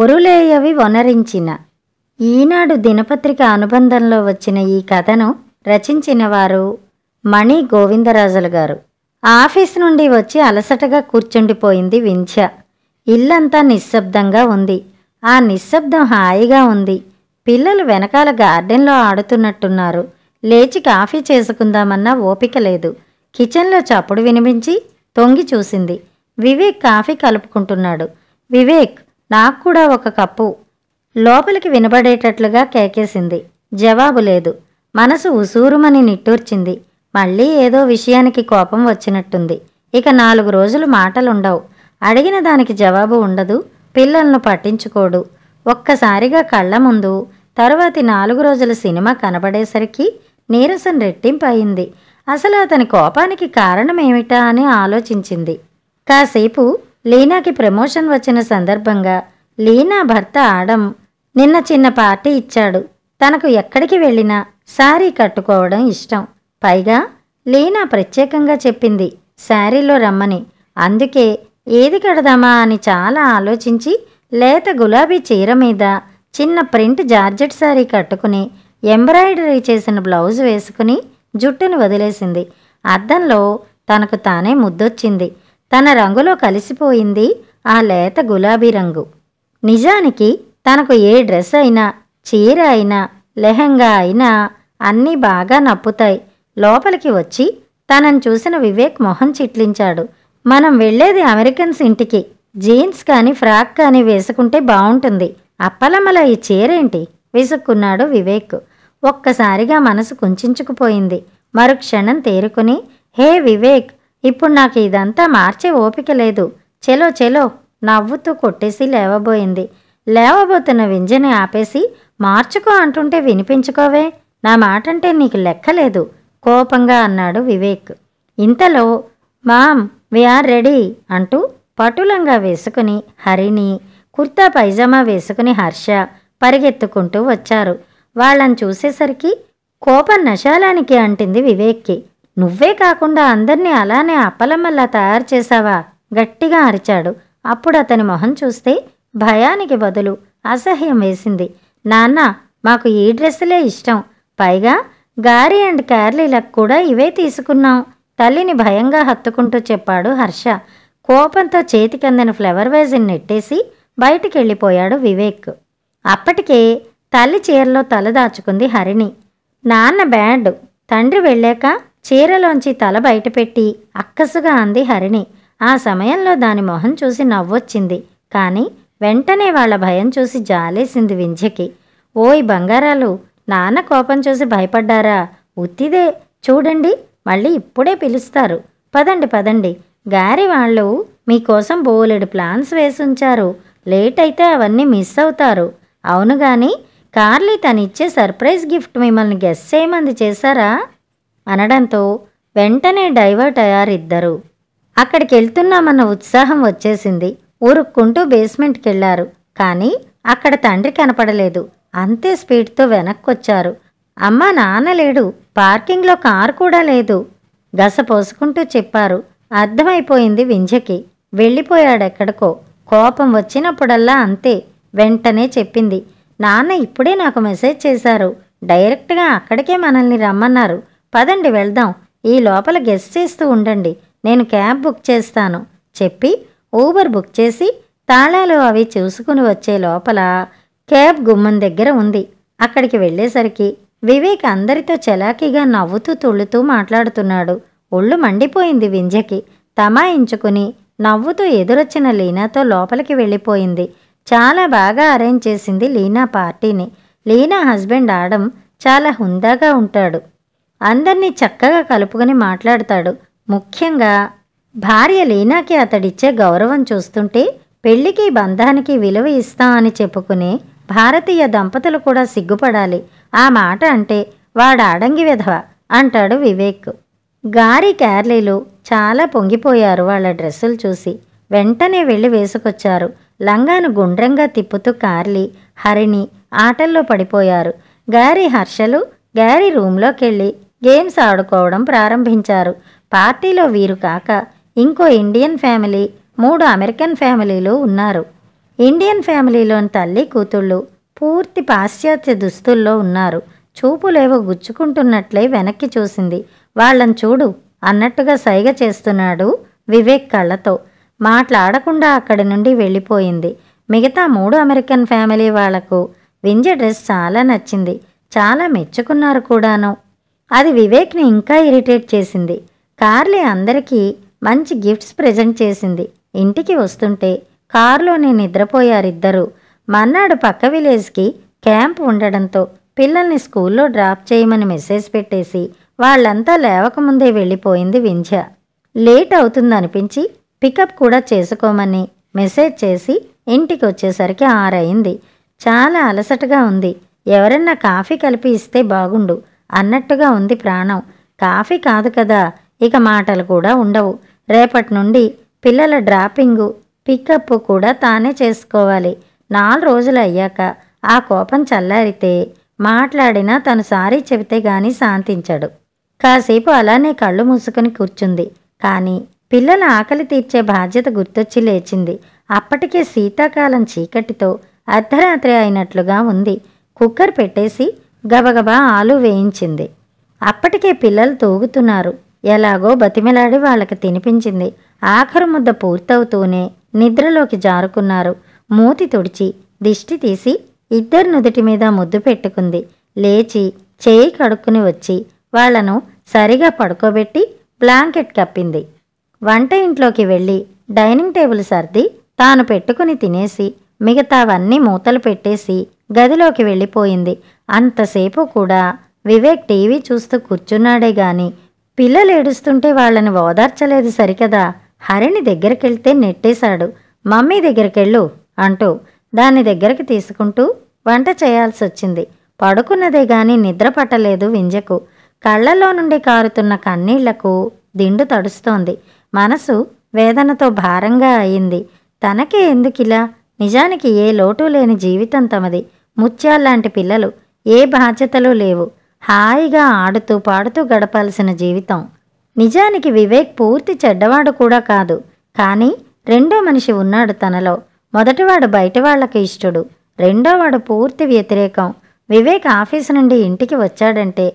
ఒరులేయవి వనరించిన ఈనాడు దినపత్రిక అనుబంధంలో వచ్చిన ఈ కథను రచించిన వారు మణి గోవిందరాజులు గారు ఆఫీస్ నుండి వచ్చి అలసటగా కూర్చుండిపోయింది వింధ్య ఇల్లంతా నిశ్శబ్దంగా ఉంది ఆ నిశ్శబ్దం హాయిగా ఉంది పిల్లలు వెనకాల గార్డెన్లో ఆడుతున్నట్టున్నారు లేచి కాఫీ చేసుకుందామన్నా ఓపిక లేదు కిచెన్లో చప్పుడు వినిపించి తొంగి చూసింది వివేక్ కాఫీ కలుపుకుంటున్నాడు వివేక్ నాకు కూడా ఒక కప్పు లోపలికి వినబడేటట్లుగా కేకేసింది జవాబు లేదు మనసు ఉసూరుమని నిట్టూర్చింది మళ్ళీ ఏదో విషయానికి కోపం వచ్చినట్టుంది ఇక నాలుగు రోజులు మాటలుండవు అడిగిన దానికి జవాబు ఉండదు పిల్లలను పట్టించుకోడు ఒక్కసారిగా కళ్ళ ముందు తరువాతి నాలుగు రోజుల సినిమా కనబడేసరికి నీరసం రెట్టింపు అయింది అసలు అతని కోపానికి కారణం అని ఆలోచించింది కాసేపు లీనాకి ప్రమోషన్ వచ్చిన సందర్భంగా లీనా భర్త ఆడం నిన్న చిన్న పార్టీ ఇచ్చాడు తనకు ఎక్కడికి వెళ్ళినా శారీ కట్టుకోవడం ఇష్టం పైగా లీనా ప్రత్యేకంగా చెప్పింది శారీలో రమ్మని అందుకే ఏది కడదామా అని చాలా ఆలోచించి లేత గులాబీ చీర మీద చిన్న ప్రింట్ జార్జెట్ శారీ కట్టుకుని ఎంబ్రాయిడరీ చేసిన బ్లౌజ్ వేసుకుని జుట్టును వదిలేసింది అద్దంలో తనకు తానే ముద్దొచ్చింది తన రంగులో కలిసిపోయింది ఆ లేత గులాబీ రంగు నిజానికి తనకు ఏ డ్రెస్ అయినా చీర అయినా లెహంగా అయినా అన్నీ బాగా నప్పుతాయి లోపలికి వచ్చి తనను చూసిన వివేక్ మొహం చిట్లించాడు మనం వెళ్ళేది అమెరికన్స్ ఇంటికి జీన్స్ కానీ ఫ్రాక్ కానీ వేసుకుంటే బాగుంటుంది అప్పలమల ఈ చీరేంటి విసుక్కున్నాడు వివేక్ ఒక్కసారిగా మనసు కుంచుకుపోయింది మరుక్షణం తేరుకుని హే వివేక్ ఇప్పుడు నాకు ఇదంతా మార్చే ఓపిక లేదు చెలో చెలో నవ్వుతూ కొట్టేసి లేవబోయింది లేవబోతున్న వింజని ఆపేసి మార్చుకో అంటుంటే వినిపించుకోవే నా మాటంటే నీకు లెక్కలేదు కోపంగా అన్నాడు వివేక్ ఇంతలో మామ్ వీఆర్ రెడీ అంటూ పటులంగా వేసుకుని హరిణి కుర్తా పైజామా వేసుకుని హర్ష పరిగెత్తుకుంటూ వచ్చారు వాళ్ళని చూసేసరికి కోపం నశాలానికి అంటింది వివేక్కి నువ్వే కాకుండా అందర్నీ అలానే అప్పలమల్లా తయారు చేశావా గట్టిగా అరిచాడు అప్పుడు అతని మొహం చూస్తే భయానికి బదులు అసహ్యం వేసింది నాన్న మాకు ఈ డ్రెస్సులే ఇష్టం పైగా గారి అండ్ క్యార్లీలకు కూడా ఇవే తీసుకున్నాం తల్లిని భయంగా హత్తుకుంటూ చెప్పాడు హర్ష కోపంతో చేతికందిన ఫ్లవర్ వేజ్ని నెట్టేసి బయటికి వెళ్ళిపోయాడు వివేక్ అప్పటికే తల్లి చీరలో తల దాచుకుంది హరిణి నాన్న బ్యాండ్ తండ్రి వెళ్ళాక చీరలోంచి తల బయటపెట్టి అక్కసుగా అంది హరిణి ఆ సమయంలో దాని మొహం చూసి నవ్వొచ్చింది కానీ వెంటనే వాళ్ళ భయం చూసి జాలేసింది వింధ్యకి ఓయ్ బంగారాలు నాన్న కోపం చూసి భయపడ్డారా ఉత్తిదే చూడండి మళ్ళీ ఇప్పుడే పిలుస్తారు పదండి పదండి గారి వాళ్ళు మీకోసం బోలెడు ప్లాన్స్ వేసుంచారు లేట్ అయితే అవన్నీ మిస్ అవుతారు అవును కానీ కార్లీ తనిచ్చే సర్ప్రైజ్ గిఫ్ట్ మిమ్మల్ని గెస్ చేయమంది చేశారా అనడంతో వెంటనే డైవర్ట్ అయ్యారిద్దరు అక్కడికి వెళ్తున్నామన్న ఉత్సాహం వచ్చేసింది ఊరుక్కుంటూ బేస్మెంట్కి వెళ్ళారు కానీ అక్కడ తండ్రి కనపడలేదు అంతే స్పీడ్తో వెనక్కొచ్చారు అమ్మ నాన్న లేడు పార్కింగ్లో కారు కూడా లేదు గస పోసుకుంటూ చెప్పారు అర్థమైపోయింది వింజకి వెళ్ళిపోయాడెక్కడికో కోపం వచ్చినప్పుడల్లా అంతే వెంటనే చెప్పింది నాన్న ఇప్పుడే నాకు మెసేజ్ చేశారు డైరెక్ట్గా అక్కడికే మనల్ని రమ్మన్నారు పదండి వెళ్దాం ఈ లోపల గెస్ట్ చేస్తూ ఉండండి నేను క్యాబ్ బుక్ చేస్తాను చెప్పి ఊబర్ బుక్ చేసి తాళాలు అవి చూసుకుని వచ్చే లోపల క్యాబ్ గుమ్మం దగ్గర ఉంది అక్కడికి వెళ్ళేసరికి వివేక్ అందరితో చలాకీగా నవ్వుతూ తుళ్ళుతూ మాట్లాడుతున్నాడు ఒళ్ళు మండిపోయింది వింజకి తమాయించుకుని నవ్వుతూ ఎదురొచ్చిన లీనాతో లోపలికి వెళ్ళిపోయింది చాలా బాగా అరేంజ్ చేసింది లీనా పార్టీని లీనా హస్బెండ్ ఆడం చాలా హుందాగా ఉంటాడు అందరినీ చక్కగా కలుపుకొని మాట్లాడతాడు ముఖ్యంగా భార్య లీనాకి అతడిచ్చే గౌరవం చూస్తుంటే పెళ్లికి బంధానికి విలువ ఇస్తాం అని చెప్పుకునే భారతీయ దంపతులు కూడా సిగ్గుపడాలి ఆ మాట అంటే వాడు ఆడంగి విధవ అంటాడు వివేక్ గారి క్యార్లీలు చాలా పొంగిపోయారు వాళ్ళ డ్రెస్సులు చూసి వెంటనే వెళ్ళి వేసుకొచ్చారు లంగాను గుండ్రంగా తిప్పుతూ కార్లి హరిణి ఆటల్లో పడిపోయారు గ్యారీ హర్షలు గ్యారీ రూమ్లోకెళ్ళి గేమ్స్ ఆడుకోవడం ప్రారంభించారు పార్టీలో వీరు కాక ఇంకో ఇండియన్ ఫ్యామిలీ మూడు అమెరికన్ ఫ్యామిలీలు ఉన్నారు ఇండియన్ ఫ్యామిలీలోని తల్లి కూతుళ్ళు పూర్తి పాశ్చాత్య దుస్తుల్లో ఉన్నారు చూపులేవో గుచ్చుకుంటున్నట్లే వెనక్కి చూసింది వాళ్ళని చూడు అన్నట్టుగా సైగ చేస్తున్నాడు వివేక్ కళ్ళతో మాట్లాడకుండా అక్కడి నుండి వెళ్ళిపోయింది మిగతా మూడు అమెరికన్ ఫ్యామిలీ వాళ్లకు వింజ డ్రెస్ చాలా నచ్చింది చాలా మెచ్చుకున్నారు కూడాను అది వివేక్ని ఇంకా ఇరిటేట్ చేసింది కార్లీ అందరికీ మంచి గిఫ్ట్స్ ప్రజెంట్ చేసింది ఇంటికి వస్తుంటే కారులోనే నిద్రపోయారిద్దరూ మర్నాడు పక్క విలేజ్కి క్యాంప్ ఉండడంతో పిల్లల్ని స్కూల్లో డ్రాప్ చేయమని మెసేజ్ పెట్టేసి వాళ్ళంతా లేవకముందే వెళ్ళిపోయింది వింధ్య లేట్ అవుతుందనిపించి పికప్ కూడా చేసుకోమని మెసేజ్ చేసి ఇంటికి వచ్చేసరికి ఆరయింది చాలా అలసటగా ఉంది ఎవరన్నా కాఫీ కలిపి ఇస్తే బాగుండు అన్నట్టుగా ఉంది ప్రాణం కాఫీ కాదు కదా ఇక మాటలు కూడా ఉండవు రేపటి నుండి పిల్లల డ్రాపింగు పికప్ కూడా తానే చేసుకోవాలి నాలుగు రోజులు అయ్యాక ఆ కోపం చల్లారితే మాట్లాడినా తను సారీ చెబితే గాని శాంతించడు కాసేపు అలానే కళ్ళు మూసుకుని కూర్చుంది కానీ పిల్లల ఆకలి తీర్చే బాధ్యత గుర్తొచ్చి లేచింది అప్పటికే శీతాకాలం చీకటితో అర్ధరాత్రి అయినట్లుగా ఉంది కుక్కర్ పెట్టేసి గబగబా ఆలు వేయించింది అప్పటికే పిల్లలు తూగుతున్నారు ఎలాగో బతిమిలాడి వాళ్ళకి తినిపించింది ఆఖరు ముద్ద పూర్తవుతూనే నిద్రలోకి జారుకున్నారు మూతి తుడిచి దిష్టి తీసి ఇద్దరు నుదుటి మీద ముద్దు పెట్టుకుంది లేచి చేయి కడుక్కుని వచ్చి వాళ్లను సరిగా పడుకోబెట్టి బ్లాంకెట్ కప్పింది వంట ఇంట్లోకి వెళ్ళి డైనింగ్ టేబుల్ సర్ది తాను పెట్టుకుని తినేసి మిగతావన్నీ మూతలు పెట్టేసి గదిలోకి వెళ్ళిపోయింది అంతసేపు కూడా వివేక్ టీవీ చూస్తూ కూర్చున్నాడే గాని పిల్లలు ఏడుస్తుంటే వాళ్ళని ఓదార్చలేదు సరికదా హరిణి దగ్గరికెళ్తే నెట్టేశాడు మమ్మీ దగ్గరికెళ్ళు అంటూ దాన్ని దగ్గరికి తీసుకుంటూ వంట చేయాల్సొచ్చింది పడుకున్నదే గాని నిద్ర పట్టలేదు వింజకు కళ్ళల్లో నుండి కారుతున్న కన్నీళ్లకు దిండు తడుస్తోంది మనసు వేదనతో భారంగా అయింది తనకే ఎందుకిలా నిజానికి ఏ లోటు లేని జీవితం తమది ముత్యాల్లాంటి పిల్లలు ఏ బాధ్యతలు లేవు హాయిగా ఆడుతూ పాడుతూ గడపాల్సిన జీవితం నిజానికి వివేక్ పూర్తి చెడ్డవాడు కూడా కాదు కానీ రెండో మనిషి ఉన్నాడు తనలో మొదటివాడు బయట వాళ్లకు ఇష్టడు రెండోవాడు పూర్తి వ్యతిరేకం వివేక్ ఆఫీసు నుండి ఇంటికి వచ్చాడంటే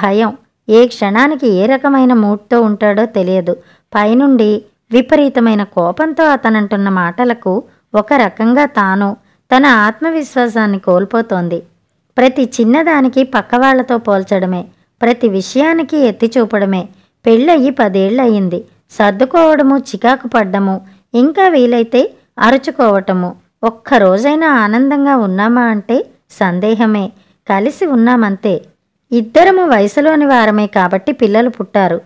భయం ఏ క్షణానికి ఏ రకమైన మూడ్తో ఉంటాడో తెలియదు పైనుండి విపరీతమైన కోపంతో అతనంటున్న మాటలకు ఒక రకంగా తాను తన ఆత్మవిశ్వాసాన్ని కోల్పోతోంది ప్రతి చిన్నదానికి పక్కవాళ్లతో పోల్చడమే ప్రతి విషయానికి ఎత్తి చూపడమే పెళ్ళయి పదేళ్లయ్యింది సర్దుకోవడము చికాకు పడ్డము ఇంకా వీలైతే అరుచుకోవటము ఒక్కరోజైనా ఆనందంగా ఉన్నామా అంటే సందేహమే కలిసి ఉన్నామంతే ఇద్దరము వయసులోని వారమే కాబట్టి పిల్లలు పుట్టారు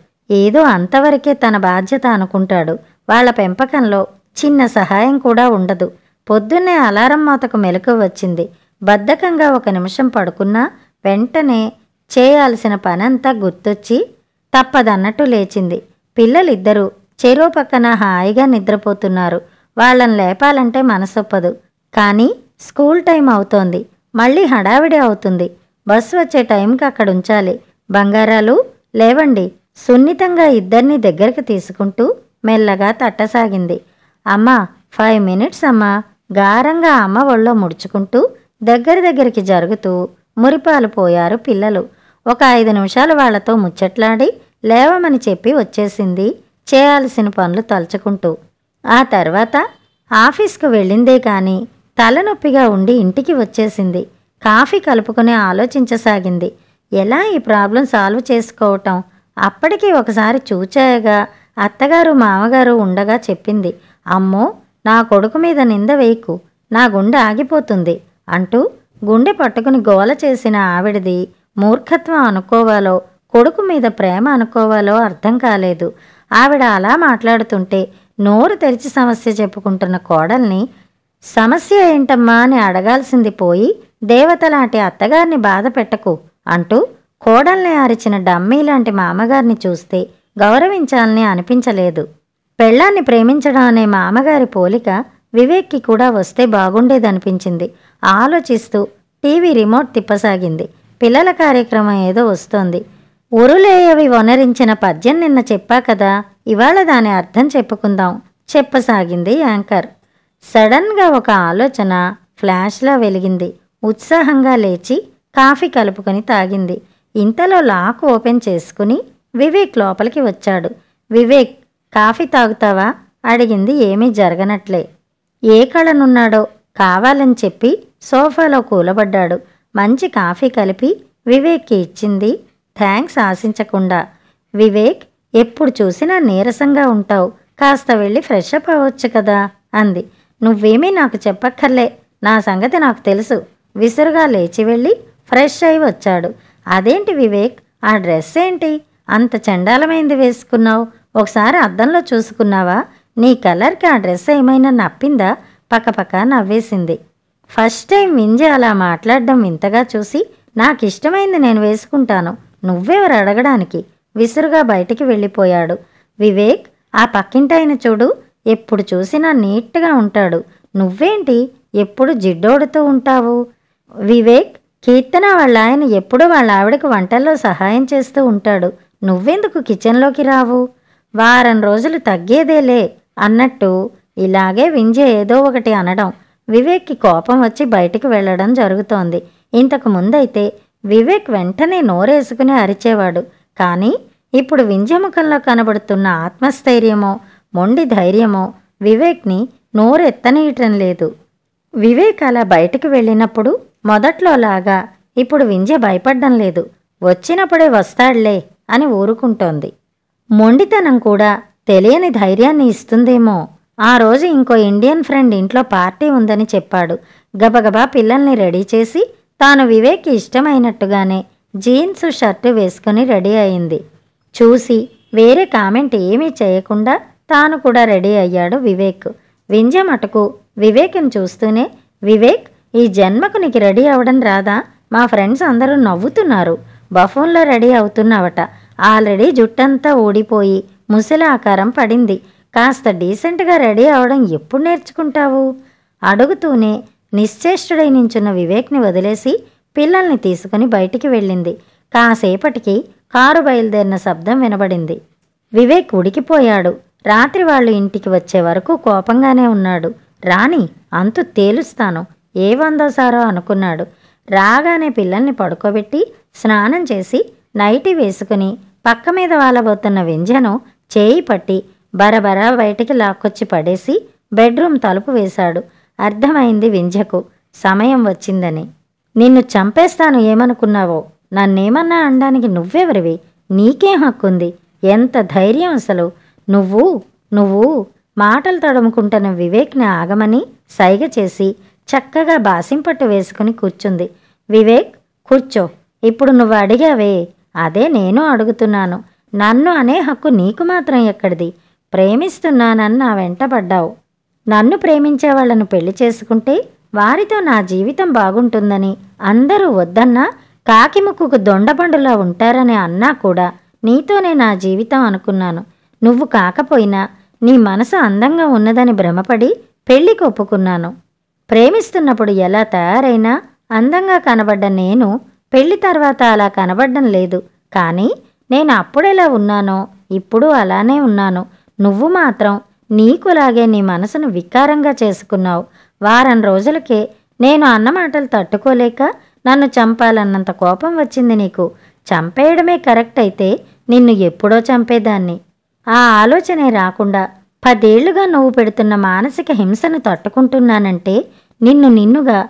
ఏదో అంతవరకే తన బాధ్యత అనుకుంటాడు వాళ్ళ పెంపకంలో చిన్న సహాయం కూడా ఉండదు పొద్దున్నే అలారం మాతకు మెలకు వచ్చింది బద్ధకంగా ఒక నిమిషం పడుకున్నా వెంటనే చేయాల్సిన పనంతా గుర్తొచ్చి తప్పదన్నట్టు లేచింది పిల్లలిద్దరూ చెరువు పక్కన హాయిగా నిద్రపోతున్నారు వాళ్ళని లేపాలంటే మనసొప్పదు కానీ స్కూల్ టైం అవుతోంది మళ్ళీ హడావిడి అవుతుంది బస్సు వచ్చే టైంకి అక్కడ ఉంచాలి బంగారాలు లేవండి సున్నితంగా ఇద్దరిని దగ్గరికి తీసుకుంటూ మెల్లగా తట్టసాగింది అమ్మ ఫైవ్ మినిట్స్ అమ్మ గారంగా అమ్మ ఒళ్ళో ముడుచుకుంటూ దగ్గర దగ్గరికి జరుగుతూ మురిపాలు పోయారు పిల్లలు ఒక ఐదు నిమిషాలు వాళ్లతో ముచ్చట్లాడి లేవమని చెప్పి వచ్చేసింది చేయాల్సిన పనులు తలుచుకుంటూ ఆ తర్వాత ఆఫీస్కు వెళ్ళిందే కానీ తలనొప్పిగా ఉండి ఇంటికి వచ్చేసింది కాఫీ కలుపుకుని ఆలోచించసాగింది ఎలా ఈ ప్రాబ్లం సాల్వ్ చేసుకోవటం అప్పటికి ఒకసారి చూచాయగా అత్తగారు మామగారు ఉండగా చెప్పింది అమ్మో నా కొడుకు మీద నింద వేయకు నా గుండె ఆగిపోతుంది అంటూ గుండె పట్టుకుని గోల చేసిన ఆవిడది మూర్ఖత్వం అనుకోవాలో కొడుకు మీద ప్రేమ అనుకోవాలో అర్థం కాలేదు ఆవిడ అలా మాట్లాడుతుంటే నోరు తెరిచి సమస్య చెప్పుకుంటున్న కోడల్ని సమస్య ఏంటమ్మా అని అడగాల్సింది పోయి దేవతలాంటి అత్తగారిని బాధ పెట్టకు అంటూ కోడల్ని అరిచిన డమ్మీ లాంటి మామగారిని చూస్తే గౌరవించాలని అనిపించలేదు పెళ్ళాన్ని ప్రేమించడం అనే మామగారి పోలిక వివేక్కి కూడా వస్తే బాగుండేదనిపించింది ఆలోచిస్తూ టీవీ రిమోట్ తిప్పసాగింది పిల్లల కార్యక్రమం ఏదో వస్తోంది ఉరులేయవి వనరించిన పద్యం నిన్న చెప్పా కదా ఇవాళ దాని అర్థం చెప్పుకుందాం చెప్పసాగింది యాంకర్ సడన్గా ఒక ఆలోచన ఫ్లాష్లా వెలిగింది ఉత్సాహంగా లేచి కాఫీ కలుపుకొని తాగింది ఇంతలో లాక్ ఓపెన్ చేసుకుని వివేక్ లోపలికి వచ్చాడు వివేక్ కాఫీ తాగుతావా అడిగింది ఏమీ జరగనట్లే ఏ కళనున్నాడో కావాలని చెప్పి సోఫాలో కూలబడ్డాడు మంచి కాఫీ కలిపి వివేక్కి ఇచ్చింది థ్యాంక్స్ ఆశించకుండా వివేక్ ఎప్పుడు చూసినా నీరసంగా ఉంటావు కాస్త వెళ్ళి ఫ్రెష్ అప్ అవ్వచ్చు కదా అంది నువ్వేమీ నాకు చెప్పక్కర్లే నా సంగతి నాకు తెలుసు విసురుగా లేచి వెళ్ళి ఫ్రెష్ అయి వచ్చాడు అదేంటి వివేక్ ఆ డ్రెస్ ఏంటి అంత చండాలమైంది వేసుకున్నావు ఒకసారి అద్దంలో చూసుకున్నావా నీ కలర్కి ఆ డ్రెస్ ఏమైనా నప్పిందా పక్కపక్క నవ్వేసింది ఫస్ట్ టైం వింజి అలా మాట్లాడడం ఇంతగా చూసి నాకు ఇష్టమైంది నేను వేసుకుంటాను నువ్వెవరు అడగడానికి విసురుగా బయటికి వెళ్ళిపోయాడు వివేక్ ఆ పక్కింటైన చూడు ఎప్పుడు చూసినా నీట్గా ఉంటాడు నువ్వేంటి ఎప్పుడు జిడ్డోడుతూ ఉంటావు వివేక్ కీర్తన వాళ్ళ ఆయన ఎప్పుడూ వాళ్ళ ఆవిడకు వంటల్లో సహాయం చేస్తూ ఉంటాడు నువ్వెందుకు కిచెన్లోకి రావు వారం రోజులు తగ్గేదేలే అన్నట్టు ఇలాగే వింజే ఏదో ఒకటి అనడం వివేక్కి కోపం వచ్చి బయటికి వెళ్ళడం జరుగుతోంది ఇంతకు ముందైతే వివేక్ వెంటనే నోరేసుకుని అరిచేవాడు కానీ ఇప్పుడు వింజముఖంలో కనబడుతున్న ఆత్మస్థైర్యమో మొండి ధైర్యమో వివేక్ని నోరెత్తనీయటం లేదు వివేక్ అలా బయటకు వెళ్ళినప్పుడు మొదట్లోలాగా ఇప్పుడు వింజ భయపడ్డం లేదు వచ్చినప్పుడే వస్తాడులే అని ఊరుకుంటోంది మొండితనం కూడా తెలియని ధైర్యాన్ని ఇస్తుందేమో ఆ రోజు ఇంకో ఇండియన్ ఫ్రెండ్ ఇంట్లో పార్టీ ఉందని చెప్పాడు గబగబా పిల్లల్ని రెడీ చేసి తాను వివేక్కి ఇష్టమైనట్టుగానే జీన్స్ షర్టు వేసుకుని రెడీ అయింది చూసి వేరే కామెంట్ ఏమీ చేయకుండా తాను కూడా రెడీ అయ్యాడు వివేక్ వింజ మటుకు వివేక్ని చూస్తూనే వివేక్ ఈ జన్మకు నీకు రెడీ అవ్వడం రాదా మా ఫ్రెండ్స్ అందరూ నవ్వుతున్నారు బఫోన్లో రెడీ అవుతున్నావట ఆల్రెడీ జుట్టంతా ఊడిపోయి ముసలి ఆకారం పడింది కాస్త డీసెంట్గా రెడీ అవడం ఎప్పుడు నేర్చుకుంటావు అడుగుతూనే నిశ్చేష్టుడై నించున్న వివేక్ని వదిలేసి పిల్లల్ని తీసుకుని బయటికి వెళ్ళింది కాసేపటికి కారు బయలుదేరిన శబ్దం వినబడింది వివేక్ ఉడికిపోయాడు రాత్రి వాళ్ళు ఇంటికి వచ్చే వరకు కోపంగానే ఉన్నాడు రాణి అంతు తేలుస్తాను ఏ సారో అనుకున్నాడు రాగానే పిల్లల్ని పడుకోబెట్టి స్నానం చేసి నైటి వేసుకుని పక్క మీద వాలబోతున్న వింజను చేయి పట్టి బరబరా బయటికి లాక్కొచ్చి పడేసి బెడ్రూమ్ తలుపు వేశాడు అర్థమైంది వింజకు సమయం వచ్చిందని నిన్ను చంపేస్తాను ఏమనుకున్నావో నన్నేమన్నా అనడానికి నువ్వెవరివి నీకేం హక్కుంది ఎంత ధైర్యం అసలు నువ్వు నువ్వు మాటలు తడుముకుంటున్న వివేక్ని ఆగమని సైగ చేసి చక్కగా బాసింపట్టు వేసుకుని కూర్చుంది వివేక్ కూర్చో ఇప్పుడు నువ్వు అడిగావే అదే నేను అడుగుతున్నాను నన్ను అనే హక్కు నీకు మాత్రం ఎక్కడిది ప్రేమిస్తున్నానని నా వెంటబడ్డావు నన్ను ప్రేమించే వాళ్ళను పెళ్లి చేసుకుంటే వారితో నా జీవితం బాగుంటుందని అందరూ వద్దన్నా కాకిముక్కుకు దొండబండులా ఉంటారని అన్నా కూడా నీతోనే నా జీవితం అనుకున్నాను నువ్వు కాకపోయినా నీ మనసు అందంగా ఉన్నదని భ్రమపడి పెళ్లికి కొప్పుకున్నాను ప్రేమిస్తున్నప్పుడు ఎలా తయారైనా అందంగా కనబడ్డ నేను పెళ్లి తర్వాత అలా కనబడ్డం లేదు కానీ నేను అప్పుడెలా ఉన్నానో ఇప్పుడు అలానే ఉన్నాను నువ్వు మాత్రం నీకులాగే నీ మనసును వికారంగా చేసుకున్నావు వారం రోజులకే నేను అన్నమాటలు తట్టుకోలేక నన్ను చంపాలన్నంత కోపం వచ్చింది నీకు చంపేయడమే కరెక్ట్ అయితే నిన్ను ఎప్పుడో చంపేదాన్ని ఆ ఆలోచనే రాకుండా పదేళ్లుగా నువ్వు పెడుతున్న మానసిక హింసను తట్టుకుంటున్నానంటే నిన్ను నిన్నుగా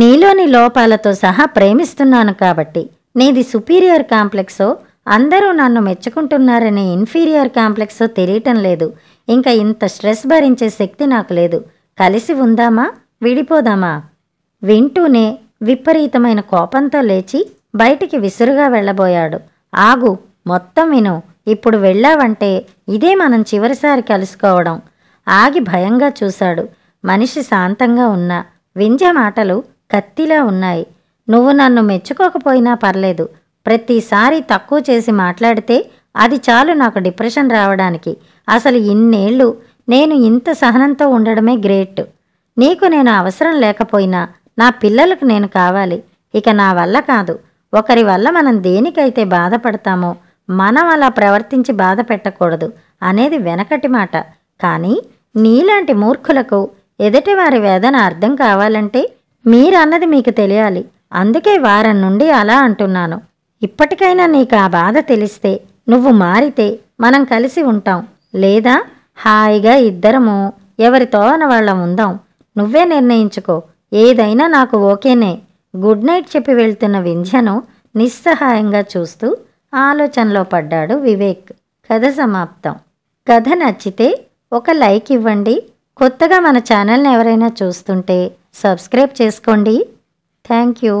నీలోని లోపాలతో సహా ప్రేమిస్తున్నాను కాబట్టి నీది సుపీరియర్ కాంప్లెక్సో అందరూ నన్ను మెచ్చుకుంటున్నారనే ఇన్ఫీరియర్ కాంప్లెక్సో తెలియటం లేదు ఇంకా ఇంత స్ట్రెస్ భరించే శక్తి నాకు లేదు కలిసి ఉందామా విడిపోదామా వింటూనే విపరీతమైన కోపంతో లేచి బయటికి విసురుగా వెళ్ళబోయాడు ఆగు మొత్తం విను ఇప్పుడు వెళ్ళావంటే ఇదే మనం చివరిసారి కలుసుకోవడం ఆగి భయంగా చూశాడు మనిషి శాంతంగా ఉన్నా వింజ మాటలు కత్తిలా ఉన్నాయి నువ్వు నన్ను మెచ్చుకోకపోయినా పర్లేదు ప్రతిసారి తక్కువ చేసి మాట్లాడితే అది చాలు నాకు డిప్రెషన్ రావడానికి అసలు ఇన్నేళ్ళు నేను ఇంత సహనంతో ఉండడమే గ్రేట్ నీకు నేను అవసరం లేకపోయినా నా పిల్లలకు నేను కావాలి ఇక నా వల్ల కాదు ఒకరి వల్ల మనం దేనికైతే బాధపడతామో మనం అలా ప్రవర్తించి బాధ పెట్టకూడదు అనేది వెనకటి మాట కానీ నీలాంటి మూర్ఖులకు ఎదుటి వారి వేదన అర్థం కావాలంటే మీరన్నది మీకు తెలియాలి అందుకే వారం నుండి అలా అంటున్నాను ఇప్పటికైనా నీకు ఆ బాధ తెలిస్తే నువ్వు మారితే మనం కలిసి ఉంటాం లేదా హాయిగా ఇద్దరము ఎవరితో అని వాళ్ళం ఉందాం నువ్వే నిర్ణయించుకో ఏదైనా నాకు ఓకేనే గుడ్ నైట్ చెప్పి వెళ్తున్న వింధ్యను నిస్సహాయంగా చూస్తూ ఆలోచనలో పడ్డాడు వివేక్ కథ సమాప్తం కథ నచ్చితే ఒక లైక్ ఇవ్వండి కొత్తగా మన ఛానల్ని ఎవరైనా చూస్తుంటే సబ్స్క్రైబ్ చేసుకోండి థ్యాంక్ యూ